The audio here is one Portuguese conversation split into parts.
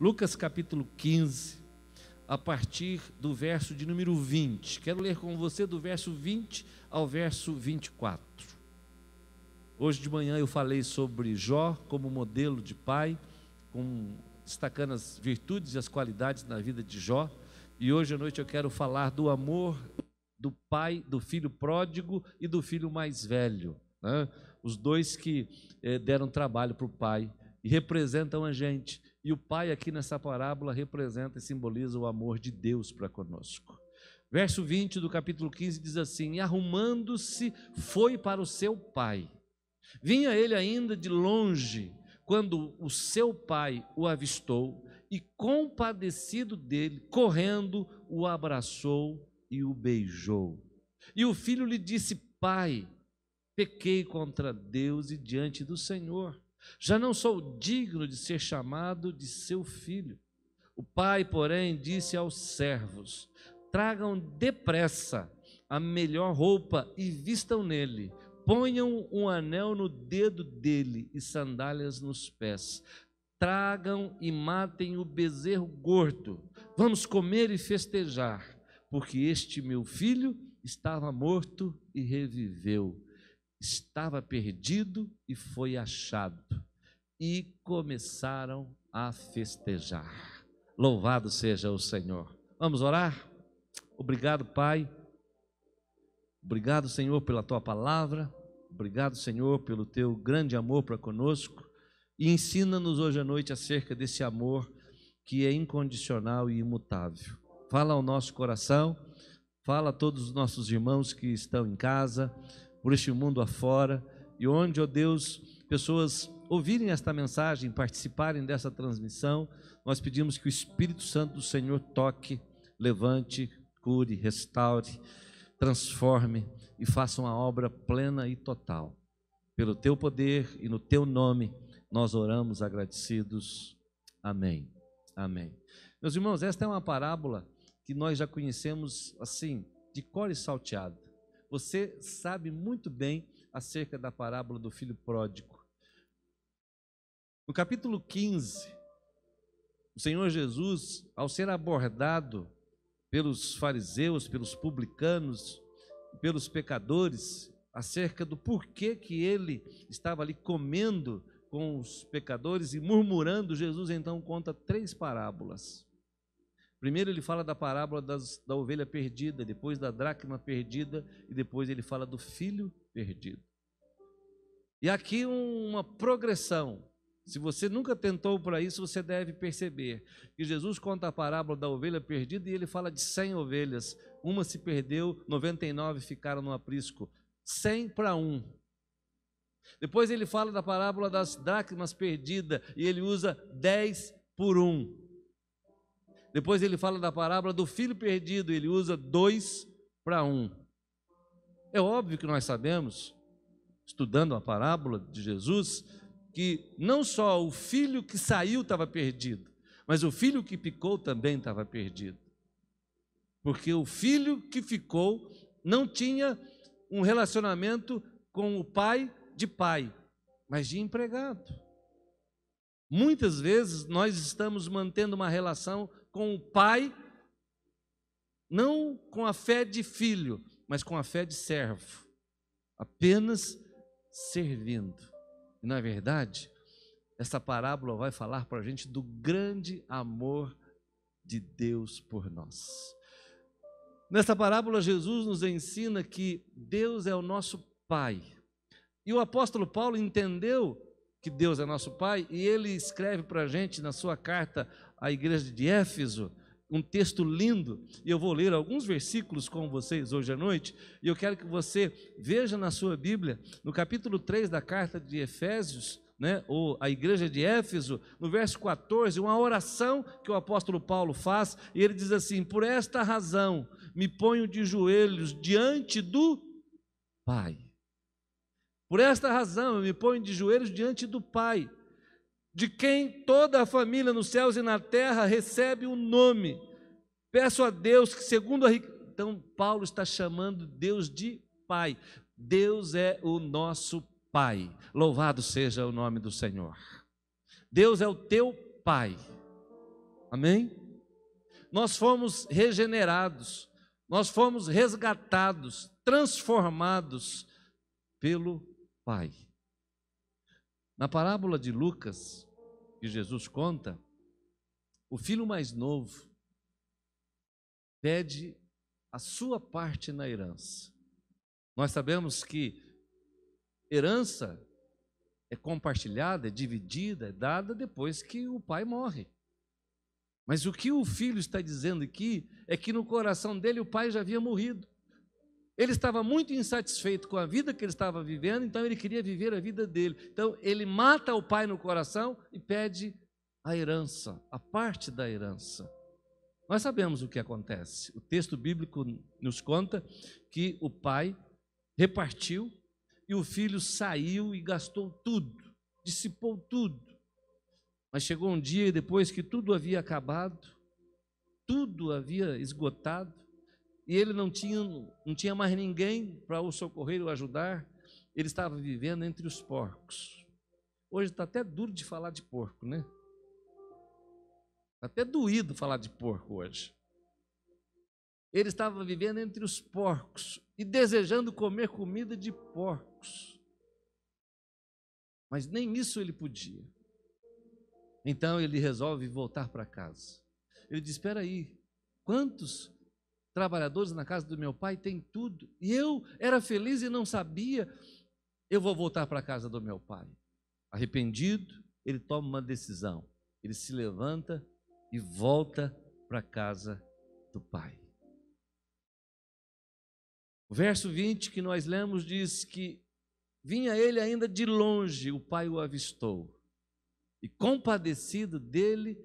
Lucas capítulo 15, a partir do verso de número 20. Quero ler com você do verso 20 ao verso 24. Hoje de manhã eu falei sobre Jó como modelo de pai, com, destacando as virtudes e as qualidades na vida de Jó. E hoje à noite eu quero falar do amor do pai, do filho pródigo e do filho mais velho. Né? Os dois que eh, deram trabalho para o pai e representam a gente e o Pai, aqui nessa parábola, representa e simboliza o amor de Deus para conosco. Verso 20 do capítulo 15 diz assim: Arrumando-se, foi para o seu pai. Vinha ele ainda de longe, quando o seu pai o avistou e, compadecido dele, correndo, o abraçou e o beijou. E o filho lhe disse: Pai, pequei contra Deus e diante do Senhor já não sou digno de ser chamado de seu filho. O pai, porém, disse aos servos: Tragam depressa a melhor roupa e vistam nele. Ponham um anel no dedo dele e sandálias nos pés. Tragam e matem o bezerro gordo. Vamos comer e festejar, porque este meu filho estava morto e reviveu, estava perdido e foi achado e começaram a festejar. Louvado seja o Senhor. Vamos orar? Obrigado, Pai. Obrigado, Senhor, pela tua palavra. Obrigado, Senhor, pelo teu grande amor para conosco. E ensina-nos hoje à noite acerca desse amor que é incondicional e imutável. Fala ao nosso coração, fala a todos os nossos irmãos que estão em casa, por este mundo afora, e onde, ó Deus, pessoas ouvirem esta mensagem, participarem dessa transmissão, nós pedimos que o Espírito Santo do Senhor toque, levante, cure, restaure, transforme e faça uma obra plena e total. Pelo teu poder e no teu nome, nós oramos agradecidos. Amém. Amém. Meus irmãos, esta é uma parábola que nós já conhecemos assim, de cor e salteado. Você sabe muito bem acerca da parábola do filho pródigo. No capítulo 15, o Senhor Jesus, ao ser abordado pelos fariseus, pelos publicanos, pelos pecadores, acerca do porquê que ele estava ali comendo com os pecadores e murmurando, Jesus então conta três parábolas. Primeiro ele fala da parábola das, da ovelha perdida, depois da dracma perdida e depois ele fala do filho perdido. E aqui uma progressão. Se você nunca tentou para isso, você deve perceber que Jesus conta a parábola da ovelha perdida e ele fala de 100 ovelhas. Uma se perdeu, 99 ficaram no aprisco. 100 para um. Depois ele fala da parábola das dracmas perdida e ele usa 10 por um. Depois ele fala da parábola do filho perdido, e ele usa 2 para um. É óbvio que nós sabemos, estudando a parábola de Jesus, que não só o filho que saiu estava perdido, mas o filho que picou também estava perdido. Porque o filho que ficou não tinha um relacionamento com o pai de pai, mas de empregado. Muitas vezes nós estamos mantendo uma relação com o pai, não com a fé de filho, mas com a fé de servo, apenas servindo. E, na é verdade, essa parábola vai falar para a gente do grande amor de Deus por nós. Nessa parábola, Jesus nos ensina que Deus é o nosso Pai. E o apóstolo Paulo entendeu que Deus é nosso Pai e ele escreve para a gente na sua carta à igreja de Éfeso um texto lindo, e eu vou ler alguns versículos com vocês hoje à noite, e eu quero que você veja na sua Bíblia, no capítulo 3 da carta de Efésios, né, ou a igreja de Éfeso, no verso 14, uma oração que o apóstolo Paulo faz, e ele diz assim: Por esta razão me ponho de joelhos diante do Pai. Por esta razão eu me ponho de joelhos diante do Pai de quem toda a família nos céus e na terra recebe o um nome. Peço a Deus que, segundo a. Então, Paulo está chamando Deus de Pai. Deus é o nosso Pai. Louvado seja o nome do Senhor. Deus é o teu Pai. Amém? Nós fomos regenerados, nós fomos resgatados, transformados pelo Pai. Na parábola de Lucas, que Jesus conta, o filho mais novo pede a sua parte na herança. Nós sabemos que herança é compartilhada, é dividida, é dada depois que o pai morre. Mas o que o filho está dizendo aqui é que no coração dele o pai já havia morrido. Ele estava muito insatisfeito com a vida que ele estava vivendo, então ele queria viver a vida dele. Então ele mata o pai no coração e pede a herança, a parte da herança. Nós sabemos o que acontece. O texto bíblico nos conta que o pai repartiu e o filho saiu e gastou tudo, dissipou tudo. Mas chegou um dia, depois que tudo havia acabado, tudo havia esgotado, e ele não tinha, não tinha mais ninguém para o socorrer, ou ajudar, ele estava vivendo entre os porcos. Hoje está até duro de falar de porco, né? Está até doído falar de porco hoje. Ele estava vivendo entre os porcos e desejando comer comida de porcos. Mas nem isso ele podia. Então ele resolve voltar para casa. Ele diz: Espera aí, quantos trabalhadores na casa do meu pai, tem tudo. E eu era feliz e não sabia. Eu vou voltar para a casa do meu pai. Arrependido, ele toma uma decisão. Ele se levanta e volta para a casa do pai. O verso 20 que nós lemos diz que vinha ele ainda de longe, o pai o avistou. E compadecido dele,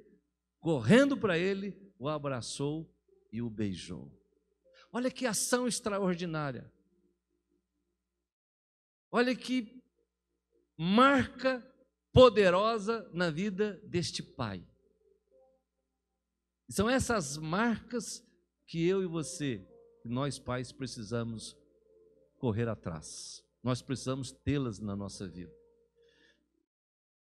correndo para ele, o abraçou e o beijou. Olha que ação extraordinária. Olha que marca poderosa na vida deste pai. São essas marcas que eu e você, nós pais, precisamos correr atrás. Nós precisamos tê-las na nossa vida.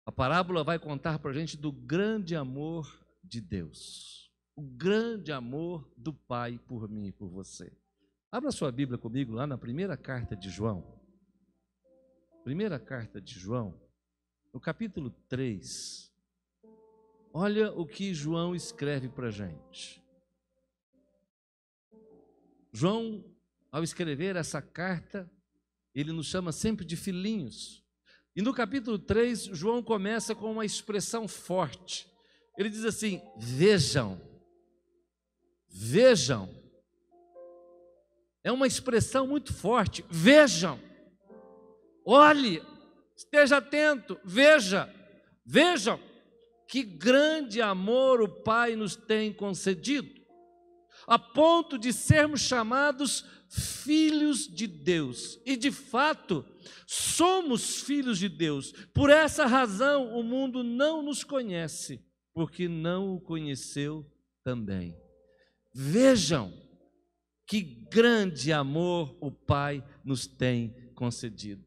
A parábola vai contar para a gente do grande amor de Deus o grande amor do Pai por mim e por você. Abra sua Bíblia comigo lá na primeira carta de João. Primeira carta de João, no capítulo 3. Olha o que João escreve para a gente. João, ao escrever essa carta, ele nos chama sempre de filhinhos. E no capítulo 3, João começa com uma expressão forte. Ele diz assim: Vejam Vejam. É uma expressão muito forte. Vejam. Olhe. Esteja atento. Veja. Vejam. Que grande amor o Pai nos tem concedido, a ponto de sermos chamados filhos de Deus. E de fato, somos filhos de Deus. Por essa razão, o mundo não nos conhece, porque não o conheceu também. Vejam que grande amor o Pai nos tem concedido.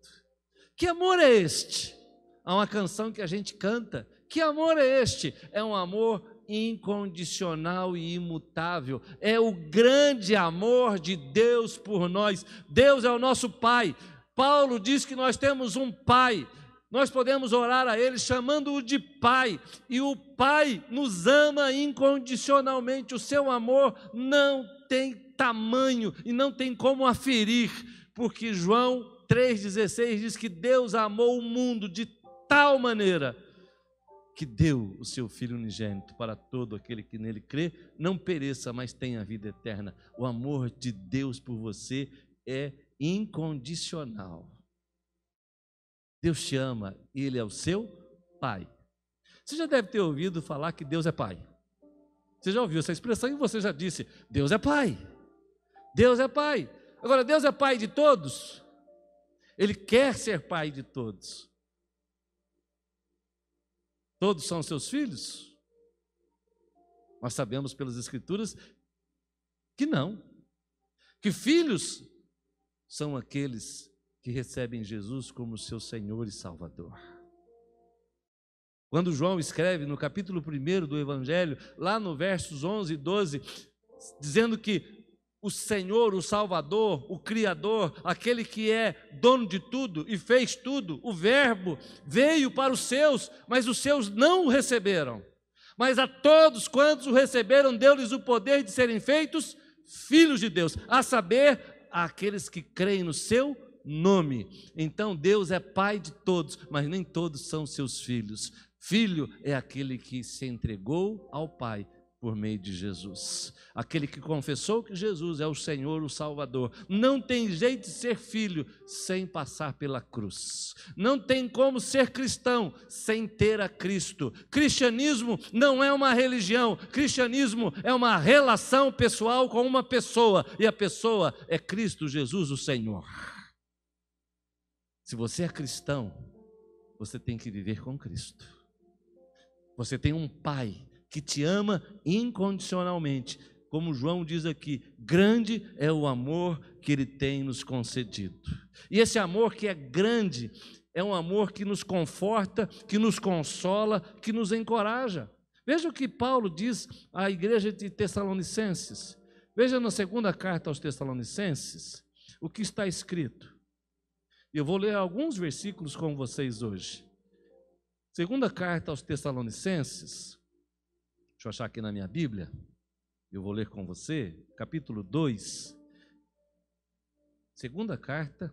Que amor é este? Há uma canção que a gente canta. Que amor é este? É um amor incondicional e imutável. É o grande amor de Deus por nós. Deus é o nosso Pai. Paulo diz que nós temos um Pai nós podemos orar a Ele chamando-o de Pai, e o Pai nos ama incondicionalmente, o seu amor não tem tamanho e não tem como aferir, porque João 3,16 diz que Deus amou o mundo de tal maneira que deu o seu Filho unigênito para todo aquele que nele crê, não pereça, mas tenha vida eterna. O amor de Deus por você é incondicional. Deus te ama, Ele é o seu Pai. Você já deve ter ouvido falar que Deus é Pai. Você já ouviu essa expressão e você já disse: Deus é Pai. Deus é Pai. Agora, Deus é Pai de todos. Ele quer ser Pai de todos. Todos são seus filhos? Nós sabemos pelas Escrituras que não. Que filhos são aqueles que recebem Jesus como seu Senhor e Salvador. Quando João escreve no capítulo 1 do Evangelho, lá no versos 11 e 12, dizendo que o Senhor, o Salvador, o Criador, aquele que é dono de tudo e fez tudo, o Verbo, veio para os seus, mas os seus não o receberam. Mas a todos quantos o receberam, deu-lhes o poder de serem feitos filhos de Deus, a saber, aqueles que creem no seu nome. Então Deus é pai de todos, mas nem todos são seus filhos. Filho é aquele que se entregou ao Pai por meio de Jesus. Aquele que confessou que Jesus é o Senhor, o Salvador. Não tem jeito de ser filho sem passar pela cruz. Não tem como ser cristão sem ter a Cristo. Cristianismo não é uma religião, cristianismo é uma relação pessoal com uma pessoa, e a pessoa é Cristo Jesus, o Senhor. Se você é cristão, você tem que viver com Cristo. Você tem um Pai que te ama incondicionalmente. Como João diz aqui, grande é o amor que Ele tem nos concedido. E esse amor que é grande é um amor que nos conforta, que nos consola, que nos encoraja. Veja o que Paulo diz à igreja de Tessalonicenses. Veja na segunda carta aos Tessalonicenses o que está escrito. Eu vou ler alguns versículos com vocês hoje. Segunda carta aos Tessalonicenses, deixa eu achar aqui na minha Bíblia, eu vou ler com você, capítulo 2. Segunda carta,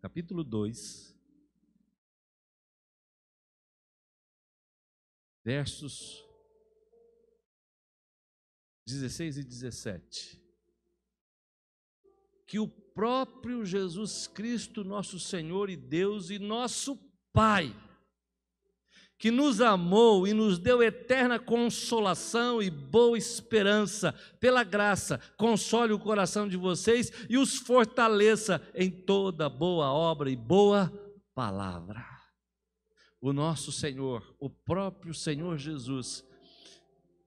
capítulo 2, versos 16 e 17. Que o próprio Jesus Cristo, nosso Senhor e Deus e nosso Pai, que nos amou e nos deu eterna consolação e boa esperança, pela graça, console o coração de vocês e os fortaleça em toda boa obra e boa palavra. O nosso Senhor, o próprio Senhor Jesus,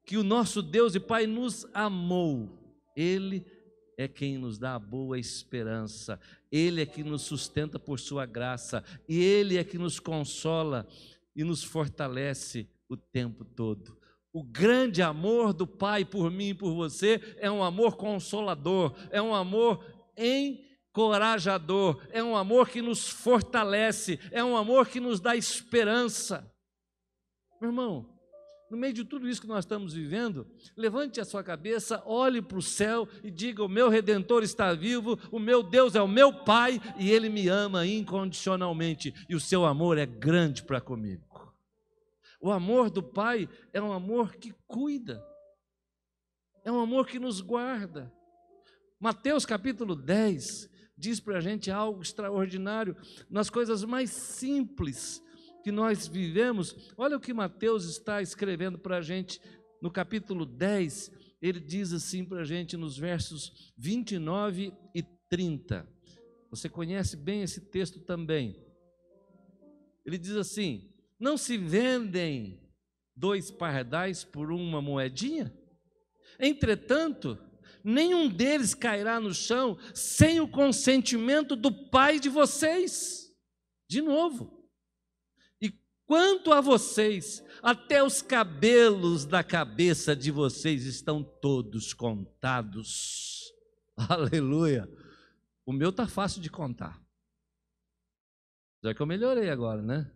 que o nosso Deus e Pai nos amou, Ele é quem nos dá a boa esperança, Ele é que nos sustenta por Sua graça, e Ele é que nos consola e nos fortalece o tempo todo. O grande amor do Pai por mim e por você é um amor consolador, é um amor encorajador, é um amor que nos fortalece, é um amor que nos dá esperança. Meu irmão, no meio de tudo isso que nós estamos vivendo, levante a sua cabeça, olhe para o céu e diga: O meu redentor está vivo, o meu Deus é o meu Pai e ele me ama incondicionalmente, e o seu amor é grande para comigo. O amor do Pai é um amor que cuida, é um amor que nos guarda. Mateus capítulo 10 diz para a gente algo extraordinário, nas coisas mais simples que nós vivemos, olha o que Mateus está escrevendo para a gente no capítulo 10, ele diz assim para a gente nos versos 29 e 30. Você conhece bem esse texto também. Ele diz assim: Não se vendem dois pardais por uma moedinha? Entretanto, nenhum deles cairá no chão sem o consentimento do pai de vocês. De novo, Quanto a vocês, até os cabelos da cabeça de vocês estão todos contados. Aleluia. O meu tá fácil de contar. Já que eu melhorei agora, né?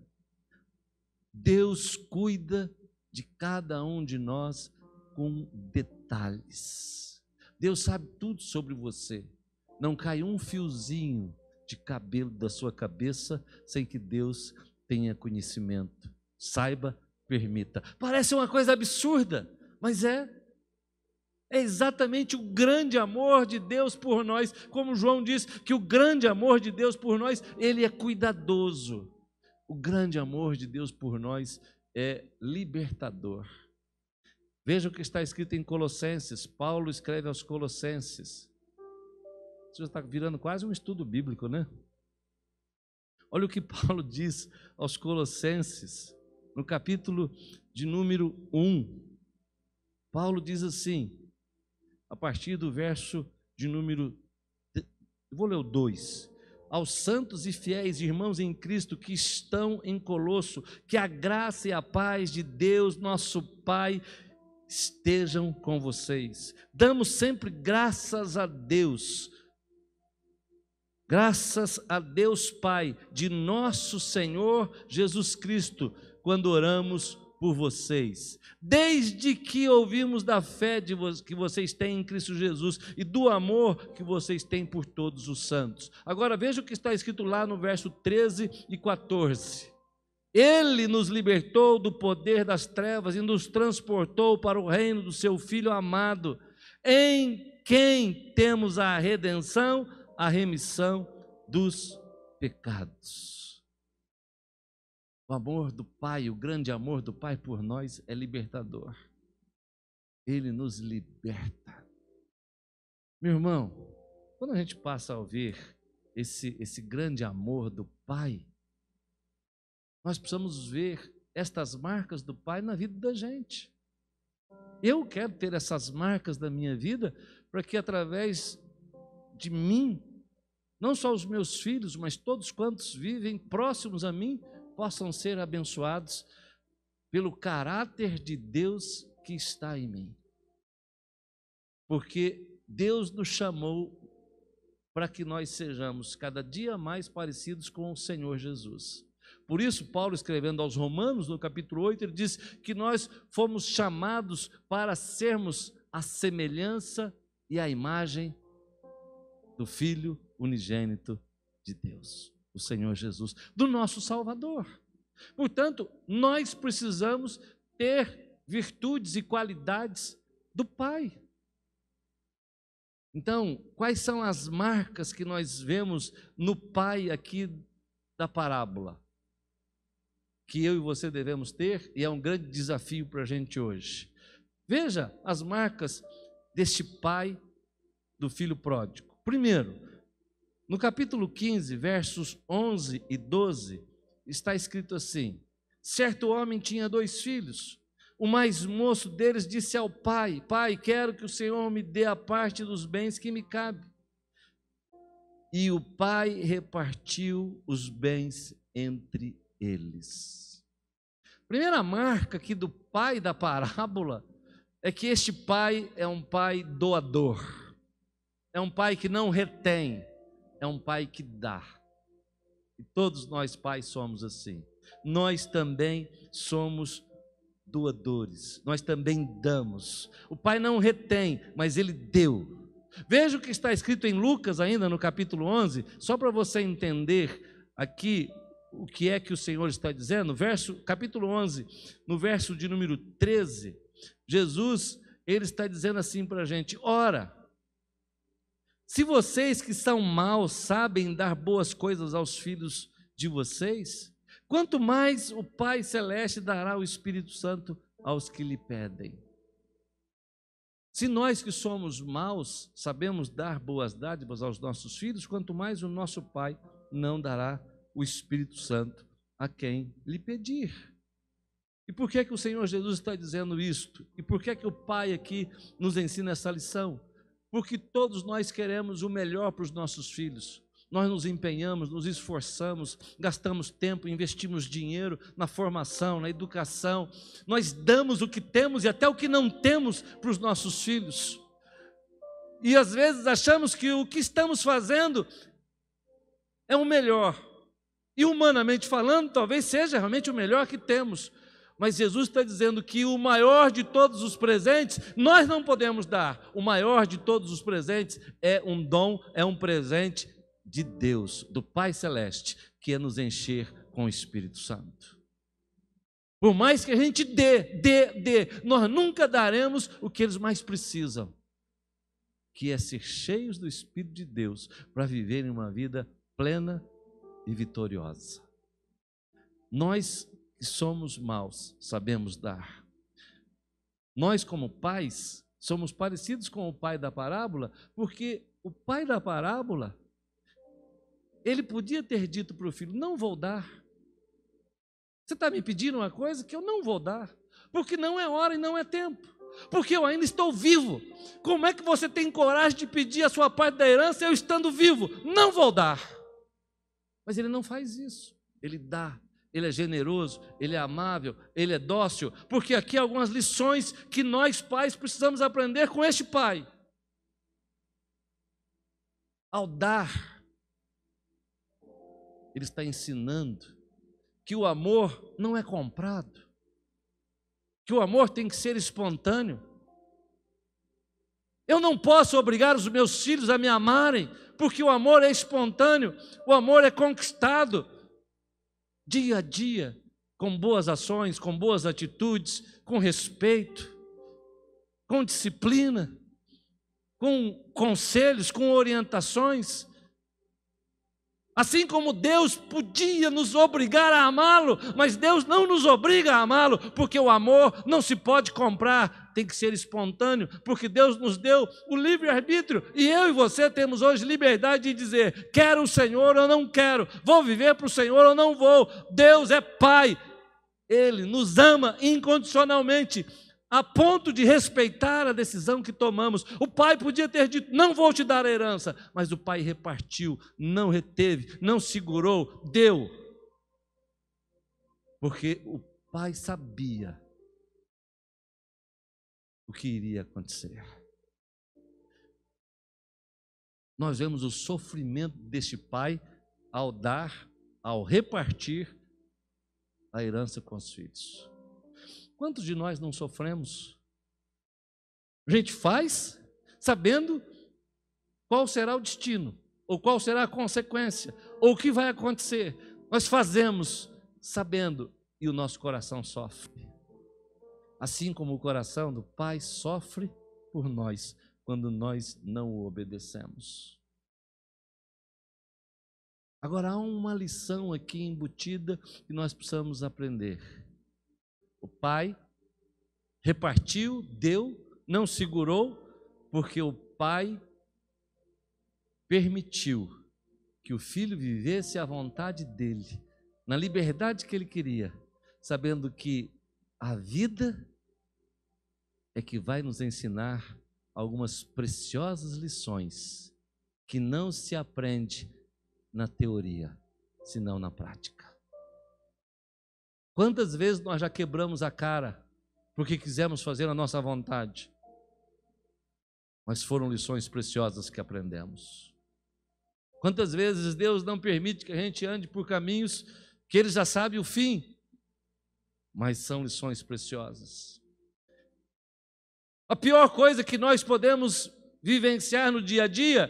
Deus cuida de cada um de nós com detalhes. Deus sabe tudo sobre você. Não cai um fiozinho de cabelo da sua cabeça sem que Deus tenha conhecimento, saiba, permita. Parece uma coisa absurda, mas é. É exatamente o grande amor de Deus por nós, como João diz, que o grande amor de Deus por nós, ele é cuidadoso. O grande amor de Deus por nós é libertador. Veja o que está escrito em Colossenses. Paulo escreve aos Colossenses. Isso já está virando quase um estudo bíblico, né? Olha o que Paulo diz aos Colossenses, no capítulo de número 1. Paulo diz assim, a partir do verso de número. Vou ler o 2. Aos santos e fiéis irmãos em Cristo que estão em Colosso, que a graça e a paz de Deus, nosso Pai, estejam com vocês. Damos sempre graças a Deus Graças a Deus Pai de nosso Senhor Jesus Cristo, quando oramos por vocês. Desde que ouvimos da fé de vo que vocês têm em Cristo Jesus e do amor que vocês têm por todos os santos. Agora veja o que está escrito lá no verso 13 e 14. Ele nos libertou do poder das trevas e nos transportou para o reino do seu Filho amado, em quem temos a redenção a remissão dos pecados. O amor do Pai, o grande amor do Pai por nós é libertador. Ele nos liberta. Meu irmão, quando a gente passa a ouvir esse, esse grande amor do Pai, nós precisamos ver estas marcas do Pai na vida da gente. Eu quero ter essas marcas da minha vida para que através de mim não só os meus filhos, mas todos quantos vivem próximos a mim possam ser abençoados pelo caráter de Deus que está em mim. Porque Deus nos chamou para que nós sejamos cada dia mais parecidos com o Senhor Jesus. Por isso, Paulo, escrevendo aos Romanos, no capítulo 8, ele diz que nós fomos chamados para sermos a semelhança e a imagem do Filho unigênito de Deus, o Senhor Jesus, do nosso Salvador. Portanto, nós precisamos ter virtudes e qualidades do Pai. Então, quais são as marcas que nós vemos no Pai aqui da parábola? Que eu e você devemos ter, e é um grande desafio para a gente hoje. Veja as marcas deste Pai do filho pródigo. Primeiro, no capítulo 15, versos 11 e 12, está escrito assim: Certo homem tinha dois filhos. O mais moço deles disse ao pai: Pai, quero que o Senhor me dê a parte dos bens que me cabe. E o pai repartiu os bens entre eles. Primeira marca aqui do pai da parábola é que este pai é um pai doador, é um pai que não retém, é um pai que dá. E todos nós pais somos assim. Nós também somos doadores. Nós também damos. O pai não retém, mas ele deu. Veja o que está escrito em Lucas ainda no capítulo 11, só para você entender aqui o que é que o Senhor está dizendo. Verso capítulo 11, no verso de número 13, Jesus ele está dizendo assim para a gente: "Ora, se vocês que são maus sabem dar boas coisas aos filhos de vocês, quanto mais o Pai Celeste dará o Espírito Santo aos que lhe pedem. Se nós que somos maus sabemos dar boas dádivas aos nossos filhos, quanto mais o nosso Pai não dará o Espírito Santo a quem lhe pedir. E por que, é que o Senhor Jesus está dizendo isto? E por que, é que o Pai aqui nos ensina essa lição? porque todos nós queremos o melhor para os nossos filhos. Nós nos empenhamos, nos esforçamos, gastamos tempo, investimos dinheiro na formação, na educação. Nós damos o que temos e até o que não temos para os nossos filhos. E às vezes achamos que o que estamos fazendo é o melhor. E humanamente falando, talvez seja realmente o melhor que temos, mas Jesus está dizendo que o maior de todos os presentes nós não podemos dar. O maior de todos os presentes é um dom, é um presente de Deus, do Pai Celeste, que é nos encher com o Espírito Santo. Por mais que a gente dê, dê, dê, nós nunca daremos o que eles mais precisam, que é ser cheios do Espírito de Deus para viverem uma vida plena e vitoriosa. Nós e somos maus, sabemos dar. Nós, como pais, somos parecidos com o pai da parábola, porque o pai da parábola, ele podia ter dito para o filho: Não vou dar. Você está me pedindo uma coisa que eu não vou dar, porque não é hora e não é tempo. Porque eu ainda estou vivo. Como é que você tem coragem de pedir a sua parte da herança eu estando vivo? Não vou dar. Mas ele não faz isso. Ele dá ele é generoso, ele é amável, ele é dócil, porque aqui há algumas lições que nós pais precisamos aprender com este pai. Ao dar, ele está ensinando que o amor não é comprado, que o amor tem que ser espontâneo. Eu não posso obrigar os meus filhos a me amarem, porque o amor é espontâneo, o amor é conquistado, dia a dia, com boas ações, com boas atitudes, com respeito, com disciplina, com conselhos, com orientações, Assim como Deus podia nos obrigar a amá-lo, mas Deus não nos obriga a amá-lo, porque o amor não se pode comprar, tem que ser espontâneo, porque Deus nos deu o livre-arbítrio e eu e você temos hoje liberdade de dizer: quero o Senhor ou não quero, vou viver para o Senhor ou não vou. Deus é Pai, Ele nos ama incondicionalmente a ponto de respeitar a decisão que tomamos. O pai podia ter dito: Não vou te dar a herança, mas o pai repartiu, não reteve, não segurou, deu. Porque o pai sabia o que iria acontecer. Nós vemos o sofrimento deste pai ao dar, ao repartir a herança com os filhos. Quantos de nós não sofremos? A gente faz sabendo qual será o destino, ou qual será a consequência, ou o que vai acontecer. Nós fazemos sabendo e o nosso coração sofre. Assim como o coração do Pai sofre por nós quando nós não o obedecemos. Agora há uma lição aqui embutida que nós precisamos aprender. O pai repartiu, deu, não segurou, porque o pai permitiu que o filho vivesse à vontade dele, na liberdade que ele queria, sabendo que a vida é que vai nos ensinar algumas preciosas lições que não se aprende na teoria, senão na prática. Quantas vezes nós já quebramos a cara porque quisemos fazer a nossa vontade? Mas foram lições preciosas que aprendemos. Quantas vezes Deus não permite que a gente ande por caminhos que Ele já sabe o fim, mas são lições preciosas. A pior coisa que nós podemos vivenciar no dia a dia,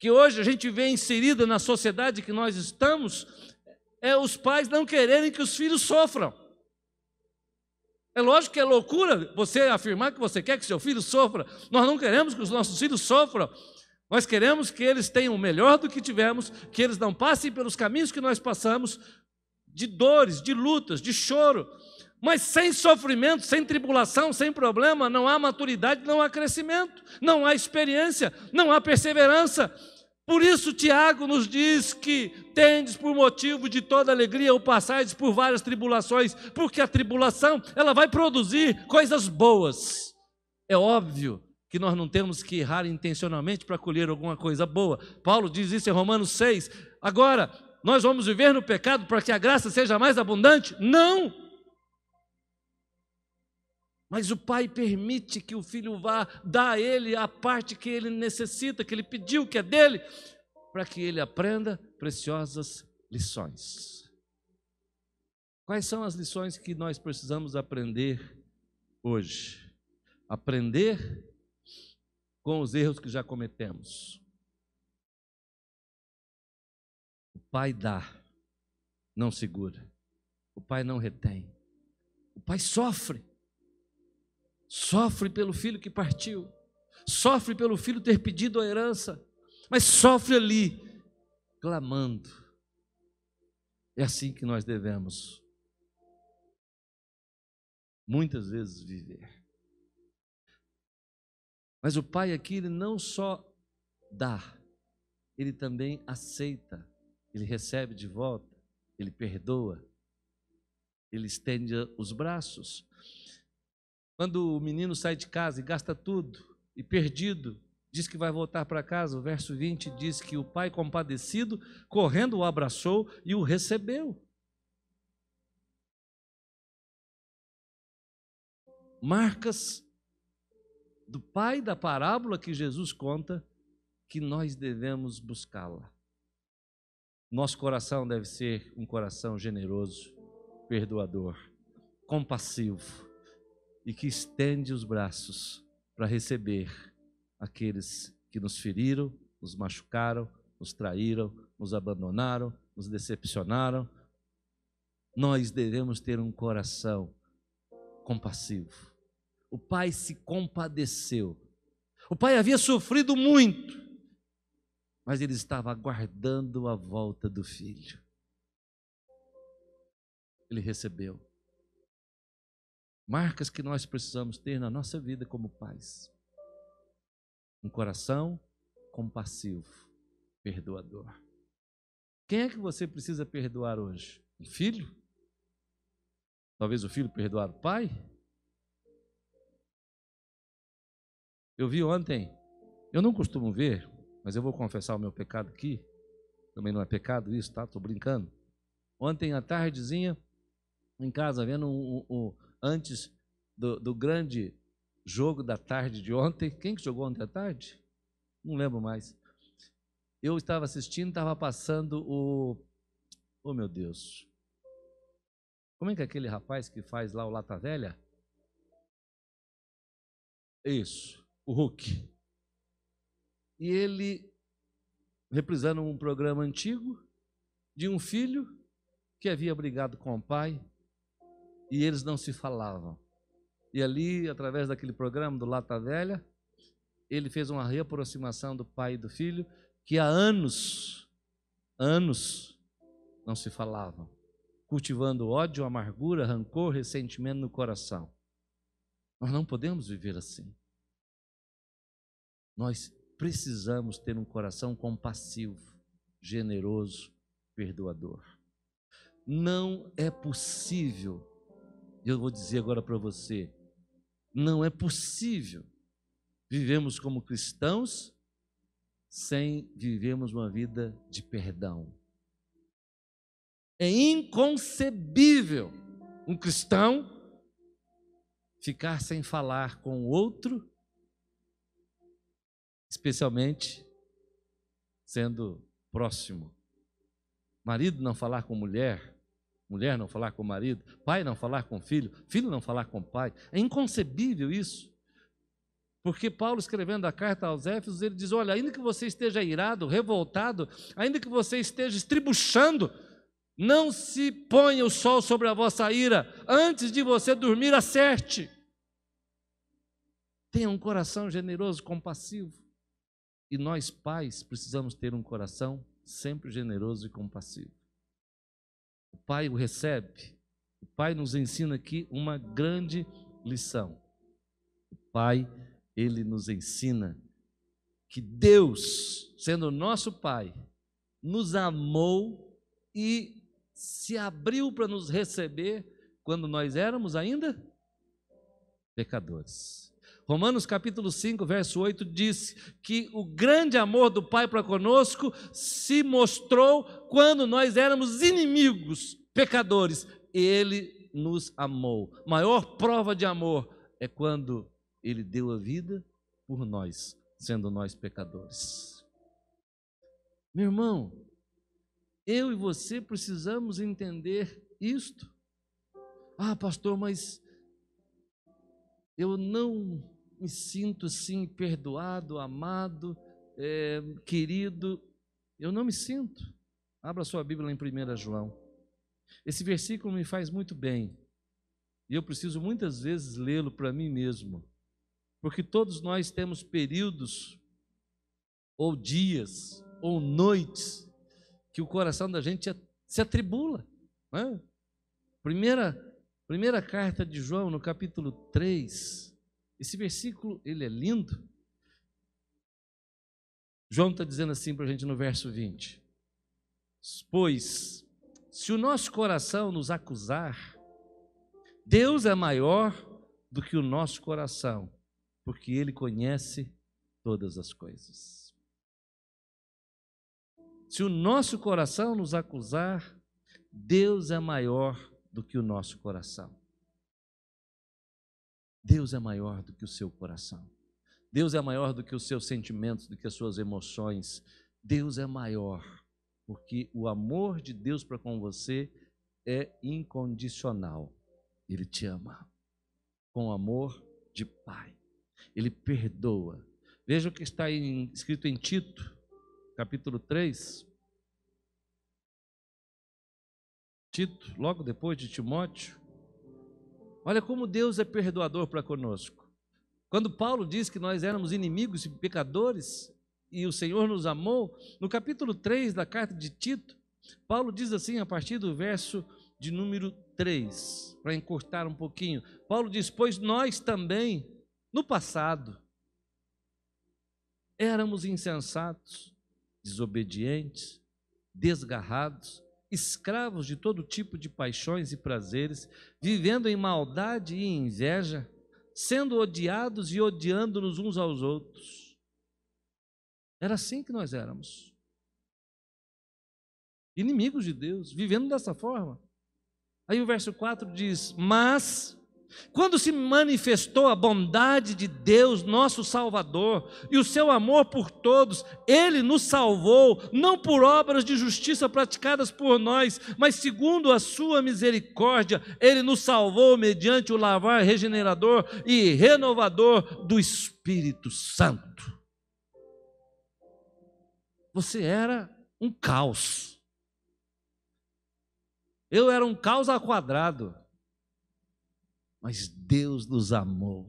que hoje a gente vê inserida na sociedade que nós estamos, é os pais não quererem que os filhos sofram. É lógico que é loucura você afirmar que você quer que seu filho sofra. Nós não queremos que os nossos filhos sofram. Nós queremos que eles tenham o melhor do que tivemos, que eles não passem pelos caminhos que nós passamos, de dores, de lutas, de choro. Mas sem sofrimento, sem tribulação, sem problema, não há maturidade, não há crescimento, não há experiência, não há perseverança. Por isso, Tiago nos diz que tendes por motivo de toda alegria ou passais por várias tribulações, porque a tribulação ela vai produzir coisas boas. É óbvio que nós não temos que errar intencionalmente para colher alguma coisa boa. Paulo diz isso em Romanos 6. Agora, nós vamos viver no pecado para que a graça seja mais abundante? Não! Mas o pai permite que o filho vá dar a ele a parte que ele necessita, que ele pediu, que é dele, para que ele aprenda preciosas lições. Quais são as lições que nós precisamos aprender hoje? Aprender com os erros que já cometemos. O pai dá, não segura. O pai não retém. O pai sofre. Sofre pelo filho que partiu, sofre pelo filho ter pedido a herança, mas sofre ali, clamando. É assim que nós devemos, muitas vezes, viver. Mas o pai aqui, ele não só dá, ele também aceita, ele recebe de volta, ele perdoa, ele estende os braços. Quando o menino sai de casa e gasta tudo, e perdido, diz que vai voltar para casa, o verso 20 diz que o pai compadecido, correndo o abraçou e o recebeu. Marcas do pai da parábola que Jesus conta que nós devemos buscá-la. Nosso coração deve ser um coração generoso, perdoador, compassivo e que estende os braços para receber aqueles que nos feriram, nos machucaram, nos traíram, nos abandonaram, nos decepcionaram. Nós devemos ter um coração compassivo. O pai se compadeceu. O pai havia sofrido muito, mas ele estava aguardando a volta do filho. Ele recebeu marcas que nós precisamos ter na nossa vida como pais. Um coração compassivo, perdoador. Quem é que você precisa perdoar hoje? Um filho? Talvez o filho perdoar o pai? Eu vi ontem, eu não costumo ver, mas eu vou confessar o meu pecado aqui. Também não é pecado isso, tá? Estou brincando. Ontem à tardezinha, em casa, vendo o, o, antes do, do grande jogo da tarde de ontem. Quem que jogou ontem à tarde? Não lembro mais. Eu estava assistindo, estava passando o. Oh, meu Deus. Como é que é aquele rapaz que faz lá o Lata Velha? Isso, o Hulk. E ele, reprisando um programa antigo, de um filho que havia brigado com o pai e eles não se falavam. E ali, através daquele programa do Lata Velha, ele fez uma reaproximação do pai e do filho, que há anos, anos, não se falavam, cultivando ódio, amargura, rancor, ressentimento no coração. Nós não podemos viver assim. Nós precisamos ter um coração compassivo, generoso, perdoador. Não é possível eu vou dizer agora para você: não é possível vivemos como cristãos sem vivemos uma vida de perdão. É inconcebível um cristão ficar sem falar com o outro, especialmente sendo próximo. Marido não falar com mulher, Mulher não falar com o marido, pai não falar com o filho, filho não falar com o pai. É inconcebível isso. Porque Paulo, escrevendo a carta aos Éfesos, ele diz: Olha, ainda que você esteja irado, revoltado, ainda que você esteja estribuchando, não se ponha o sol sobre a vossa ira, antes de você dormir, acerte. Tenha um coração generoso, compassivo. E nós, pais, precisamos ter um coração sempre generoso e compassivo. O Pai o recebe. O Pai nos ensina aqui uma grande lição. O Pai, ele nos ensina que Deus, sendo nosso Pai, nos amou e se abriu para nos receber quando nós éramos ainda pecadores. Romanos capítulo 5, verso 8 diz que o grande amor do Pai para conosco se mostrou quando nós éramos inimigos, pecadores. Ele nos amou. Maior prova de amor é quando ele deu a vida por nós, sendo nós pecadores. Meu irmão, eu e você precisamos entender isto. Ah, pastor, mas eu não me sinto sim perdoado, amado, é, querido. Eu não me sinto. Abra sua Bíblia em 1 João. Esse versículo me faz muito bem. E eu preciso muitas vezes lê-lo para mim mesmo. Porque todos nós temos períodos, ou dias, ou noites, que o coração da gente se atribula. É? Primeira, primeira carta de João, no capítulo 3, esse versículo, ele é lindo. João está dizendo assim para a gente no verso 20: Pois, se o nosso coração nos acusar, Deus é maior do que o nosso coração, porque Ele conhece todas as coisas. Se o nosso coração nos acusar, Deus é maior do que o nosso coração. Deus é maior do que o seu coração. Deus é maior do que os seus sentimentos, do que as suas emoções. Deus é maior, porque o amor de Deus para com você é incondicional. Ele te ama com amor de pai. Ele perdoa. Veja o que está em, escrito em Tito, capítulo 3. Tito, logo depois de Timóteo, Olha como Deus é perdoador para conosco. Quando Paulo diz que nós éramos inimigos e pecadores e o Senhor nos amou, no capítulo 3 da carta de Tito, Paulo diz assim a partir do verso de número 3, para encurtar um pouquinho. Paulo diz: Pois nós também, no passado, éramos insensatos, desobedientes, desgarrados, escravos de todo tipo de paixões e prazeres, vivendo em maldade e inveja, sendo odiados e odiando-nos uns aos outros. Era assim que nós éramos. Inimigos de Deus, vivendo dessa forma. Aí o verso 4 diz: Mas quando se manifestou a bondade de Deus, nosso Salvador, e o seu amor por todos, ele nos salvou, não por obras de justiça praticadas por nós, mas segundo a sua misericórdia, ele nos salvou mediante o lavar regenerador e renovador do Espírito Santo. Você era um caos. Eu era um caos ao quadrado. Mas Deus nos amou.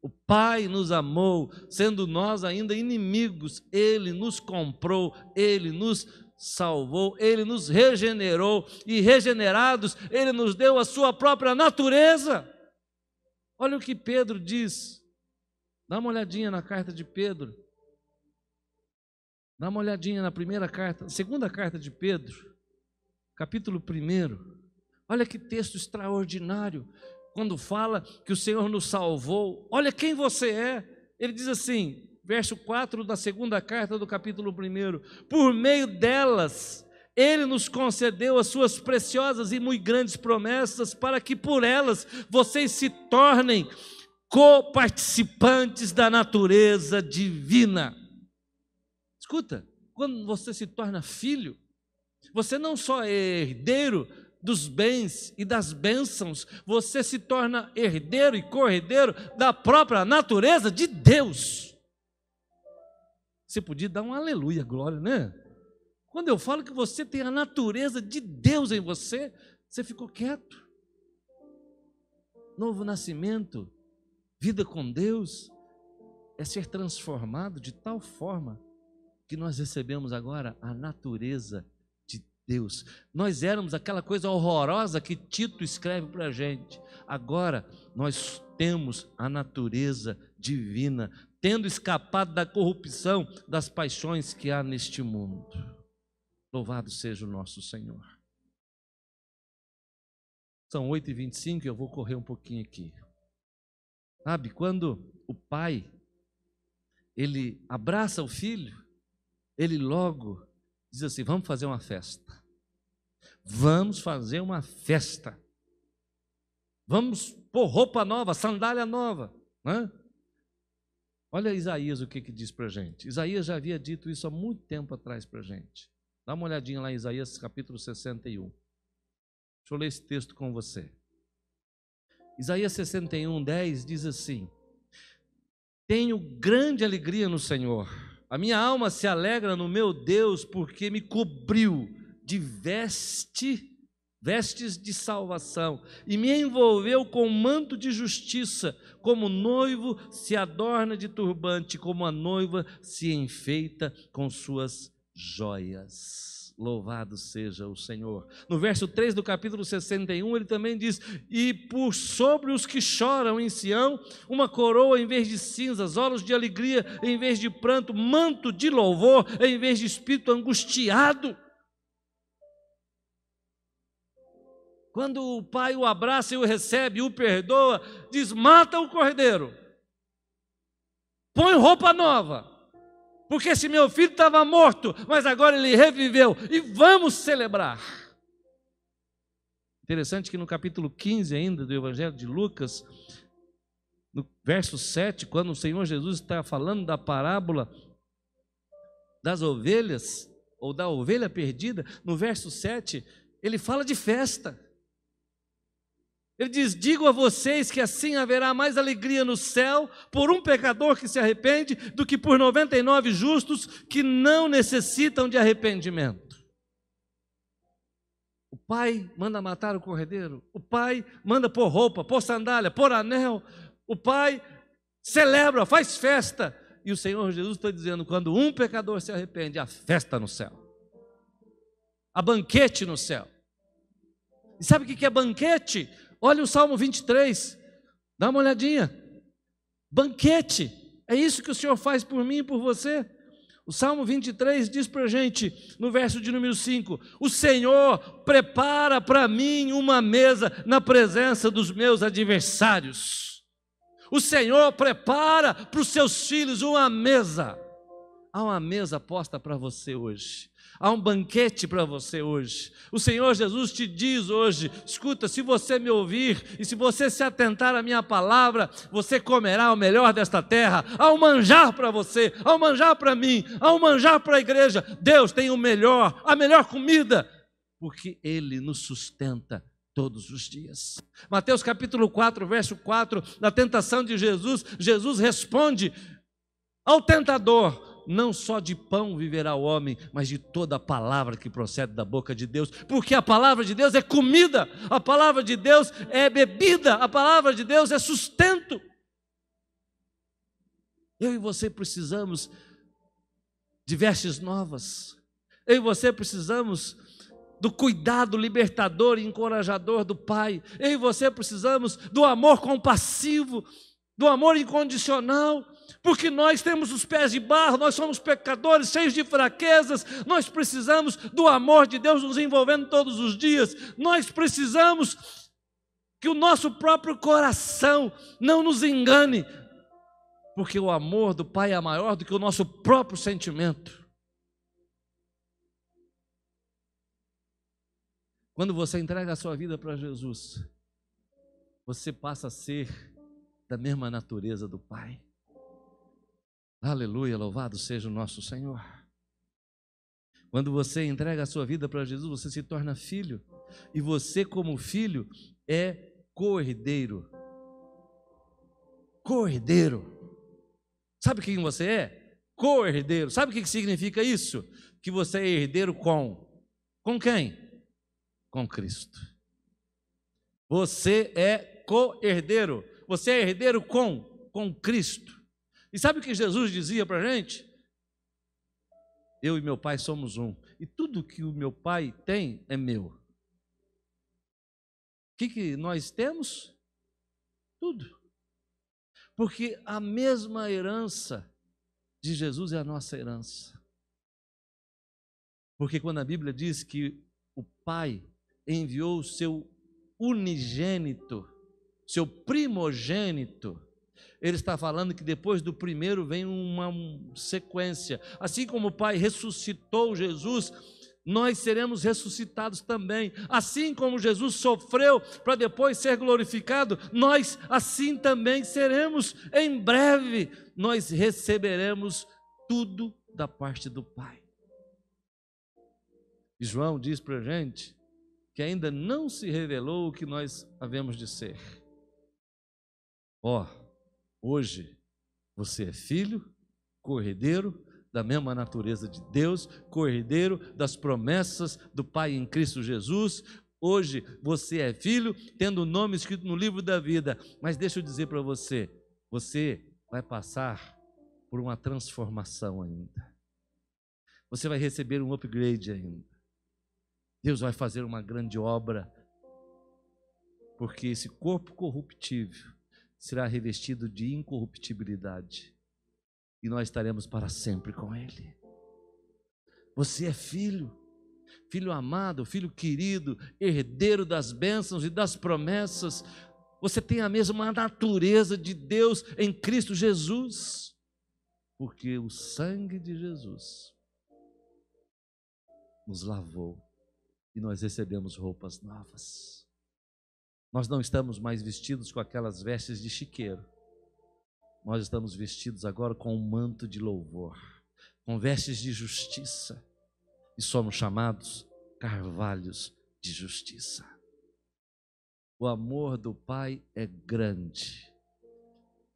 O Pai nos amou, sendo nós ainda inimigos, Ele nos comprou, Ele nos salvou, Ele nos regenerou e regenerados, Ele nos deu a sua própria natureza. Olha o que Pedro diz. Dá uma olhadinha na carta de Pedro. Dá uma olhadinha na primeira carta, segunda carta de Pedro, capítulo 1. Olha que texto extraordinário quando fala que o Senhor nos salvou, olha quem você é. Ele diz assim, verso 4 da segunda carta do capítulo 1: Por meio delas, ele nos concedeu as suas preciosas e muito grandes promessas, para que por elas vocês se tornem coparticipantes da natureza divina. Escuta, quando você se torna filho, você não só é herdeiro, dos bens e das bênçãos, você se torna herdeiro e corredeiro da própria natureza de Deus. Você podia dar um aleluia, glória, né? Quando eu falo que você tem a natureza de Deus em você, você ficou quieto. Novo nascimento, vida com Deus, é ser transformado de tal forma que nós recebemos agora a natureza Deus. Nós éramos aquela coisa horrorosa que Tito escreve para a gente. Agora nós temos a natureza divina, tendo escapado da corrupção, das paixões que há neste mundo. Louvado seja o nosso Senhor. São 8h25 e eu vou correr um pouquinho aqui. Sabe, quando o pai, ele abraça o filho, ele logo diz assim: vamos fazer uma festa. Vamos fazer uma festa. Vamos pôr roupa nova, sandália nova. Né? Olha Isaías o que, que diz para a gente. Isaías já havia dito isso há muito tempo atrás para a gente. Dá uma olhadinha lá em Isaías capítulo 61. Deixa eu ler esse texto com você. Isaías 61, 10 diz assim: Tenho grande alegria no Senhor, a minha alma se alegra no meu Deus, porque me cobriu de veste, vestes de salvação, e me envolveu com manto de justiça, como noivo se adorna de turbante, como a noiva se enfeita com suas joias. Louvado seja o Senhor. No verso 3 do capítulo 61, ele também diz: E por sobre os que choram em Sião, uma coroa em vez de cinzas, olhos de alegria em vez de pranto, manto de louvor em vez de espírito angustiado. Quando o pai o abraça e o recebe, o perdoa, diz: mata o cordeiro, põe roupa nova, porque esse meu filho estava morto, mas agora ele reviveu e vamos celebrar. Interessante que no capítulo 15 ainda do Evangelho de Lucas, no verso 7, quando o Senhor Jesus está falando da parábola das ovelhas, ou da ovelha perdida, no verso 7, ele fala de festa. Ele diz: Digo a vocês que assim haverá mais alegria no céu por um pecador que se arrepende do que por 99 justos que não necessitam de arrependimento. O pai manda matar o corredeiro, o pai manda pôr roupa, pôr sandália, pôr anel, o pai celebra, faz festa. E o Senhor Jesus está dizendo: quando um pecador se arrepende, há festa no céu, há banquete no céu. E sabe o que é banquete? Olha o Salmo 23, dá uma olhadinha. Banquete, é isso que o Senhor faz por mim e por você. O Salmo 23 diz para a gente, no verso de número 5: O Senhor prepara para mim uma mesa na presença dos meus adversários. O Senhor prepara para os seus filhos uma mesa. Há uma mesa posta para você hoje. Há um banquete para você hoje. O Senhor Jesus te diz hoje: escuta, se você me ouvir e se você se atentar à minha palavra, você comerá o melhor desta terra. Há um manjar para você, há um manjar para mim, há um manjar para a igreja. Deus tem o melhor, a melhor comida, porque Ele nos sustenta todos os dias. Mateus capítulo 4, verso 4, na tentação de Jesus, Jesus responde ao tentador: não só de pão viverá o homem, mas de toda a palavra que procede da boca de Deus, porque a palavra de Deus é comida, a palavra de Deus é bebida, a palavra de Deus é sustento. Eu e você precisamos de vestes novas, eu e você precisamos do cuidado libertador e encorajador do Pai, eu e você precisamos do amor compassivo, do amor incondicional porque nós temos os pés de barro, nós somos pecadores, cheios de fraquezas, nós precisamos do amor de Deus nos envolvendo todos os dias, nós precisamos que o nosso próprio coração não nos engane, porque o amor do Pai é maior do que o nosso próprio sentimento. Quando você entrega a sua vida para Jesus, você passa a ser da mesma natureza do Pai. Aleluia, louvado seja o nosso Senhor. Quando você entrega a sua vida para Jesus, você se torna filho. E você, como filho, é cordeiro. Cordeiro. Sabe quem você é? Co-herdeiro. Sabe o que significa isso? Que você é herdeiro com. Com quem? Com Cristo. Você é co-herdeiro. Você é herdeiro com. Com Cristo. E sabe o que Jesus dizia para a gente? Eu e meu pai somos um. E tudo que o meu pai tem é meu. O que, que nós temos? Tudo. Porque a mesma herança de Jesus é a nossa herança. Porque quando a Bíblia diz que o Pai enviou o seu unigênito, seu primogênito, ele está falando que depois do primeiro vem uma sequência. Assim como o Pai ressuscitou Jesus, nós seremos ressuscitados também. Assim como Jesus sofreu para depois ser glorificado, nós assim também seremos. Em breve, nós receberemos tudo da parte do Pai. E João diz para a gente que ainda não se revelou o que nós havemos de ser. Ó. Oh, Hoje você é filho, corredeiro da mesma natureza de Deus, corredeiro das promessas do Pai em Cristo Jesus. Hoje você é filho, tendo o nome escrito no livro da vida. Mas deixa eu dizer para você, você vai passar por uma transformação ainda. Você vai receber um upgrade ainda. Deus vai fazer uma grande obra, porque esse corpo corruptível será revestido de incorruptibilidade e nós estaremos para sempre com Ele. Você é filho, filho amado, filho querido, herdeiro das bênçãos e das promessas. Você tem a mesma natureza de Deus em Cristo Jesus, porque o sangue de Jesus nos lavou e nós recebemos roupas novas. Nós não estamos mais vestidos com aquelas vestes de chiqueiro. Nós estamos vestidos agora com um manto de louvor, com vestes de justiça. E somos chamados carvalhos de justiça. O amor do Pai é grande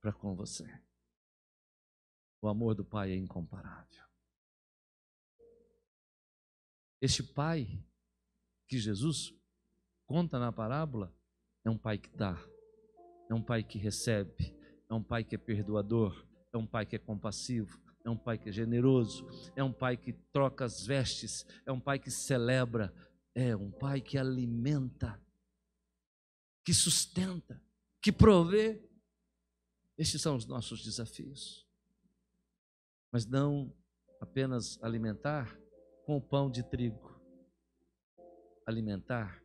para com você. O amor do Pai é incomparável. Este Pai que Jesus conta na parábola é um pai que dá, é um pai que recebe, é um pai que é perdoador, é um pai que é compassivo, é um pai que é generoso, é um pai que troca as vestes, é um pai que celebra, é um pai que alimenta, que sustenta, que provê. Estes são os nossos desafios. Mas não apenas alimentar com o pão de trigo, alimentar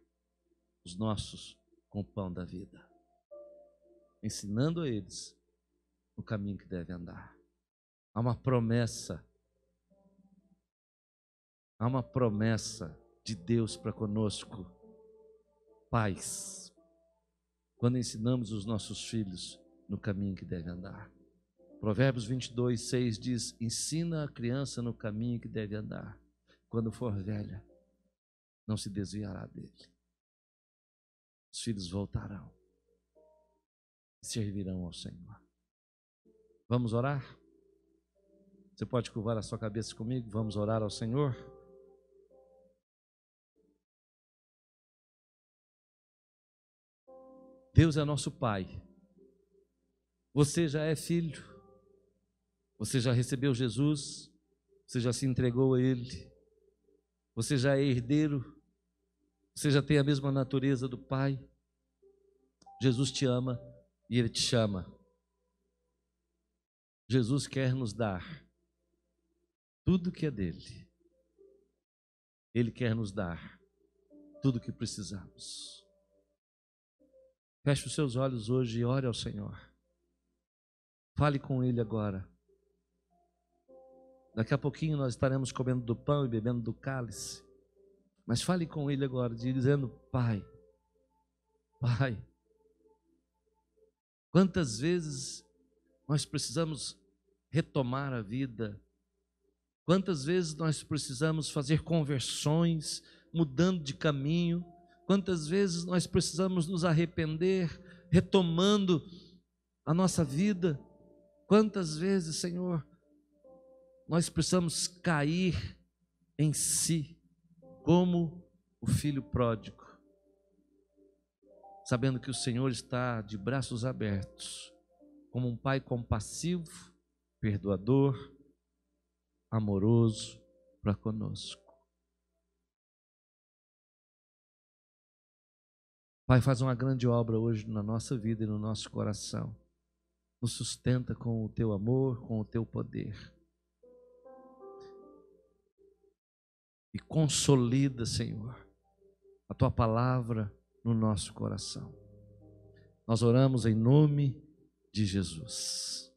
os nossos com o pão da vida, ensinando a eles o caminho que deve andar. Há uma promessa, há uma promessa de Deus para conosco: paz. Quando ensinamos os nossos filhos no caminho que deve andar. Provérbios 22, 6 diz: Ensina a criança no caminho que deve andar. Quando for velha, não se desviará dele os filhos voltarão e servirão ao Senhor. Vamos orar? Você pode curvar a sua cabeça comigo? Vamos orar ao Senhor? Deus é nosso Pai. Você já é filho. Você já recebeu Jesus. Você já se entregou a Ele. Você já é herdeiro você já tem a mesma natureza do Pai. Jesus te ama e Ele te chama. Jesus quer nos dar tudo que é dele. Ele quer nos dar tudo o que precisamos. Feche os seus olhos hoje e ore ao Senhor. Fale com Ele agora. Daqui a pouquinho nós estaremos comendo do pão e bebendo do cálice. Mas fale com ele agora, dizendo: Pai, Pai, quantas vezes nós precisamos retomar a vida, quantas vezes nós precisamos fazer conversões, mudando de caminho, quantas vezes nós precisamos nos arrepender, retomando a nossa vida, quantas vezes, Senhor, nós precisamos cair em si como o filho pródigo, sabendo que o Senhor está de braços abertos, como um pai compassivo, perdoador, amoroso para conosco. Pai, faz uma grande obra hoje na nossa vida e no nosso coração. Nos sustenta com o teu amor, com o teu poder. e consolida, Senhor, a tua palavra no nosso coração. Nós oramos em nome de Jesus.